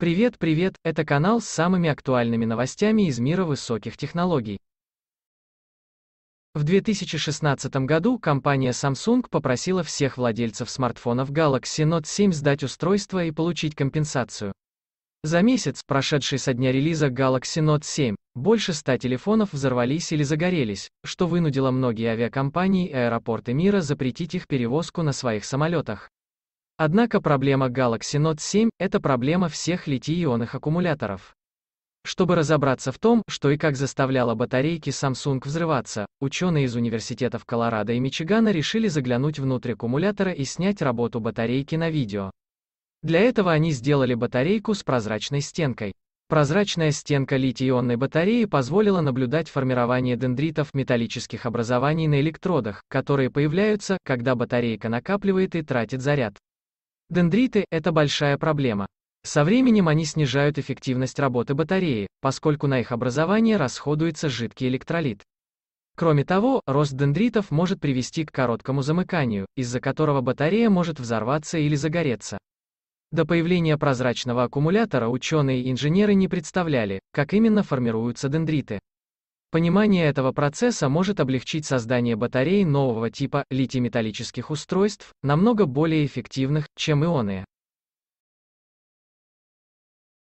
Привет, привет, это канал с самыми актуальными новостями из мира высоких технологий. В 2016 году компания Samsung попросила всех владельцев смартфонов Galaxy Note 7 сдать устройство и получить компенсацию. За месяц, прошедший со дня релиза Galaxy Note 7, больше ста телефонов взорвались или загорелись, что вынудило многие авиакомпании и аэропорты мира запретить их перевозку на своих самолетах. Однако проблема Galaxy Note 7 – это проблема всех литий-ионных аккумуляторов. Чтобы разобраться в том, что и как заставляло батарейки Samsung взрываться, ученые из университетов Колорадо и Мичигана решили заглянуть внутрь аккумулятора и снять работу батарейки на видео. Для этого они сделали батарейку с прозрачной стенкой. Прозрачная стенка литий-ионной батареи позволила наблюдать формирование дендритов металлических образований на электродах, которые появляются, когда батарейка накапливает и тратит заряд. Дендриты – это большая проблема. Со временем они снижают эффективность работы батареи, поскольку на их образование расходуется жидкий электролит. Кроме того, рост дендритов может привести к короткому замыканию, из-за которого батарея может взорваться или загореться. До появления прозрачного аккумулятора ученые и инженеры не представляли, как именно формируются дендриты. Понимание этого процесса может облегчить создание батарей нового типа литий-металлических устройств, намного более эффективных, чем ионы.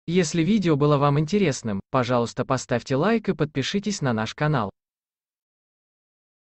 Если видео было вам интересным, пожалуйста поставьте лайк и подпишитесь на наш канал.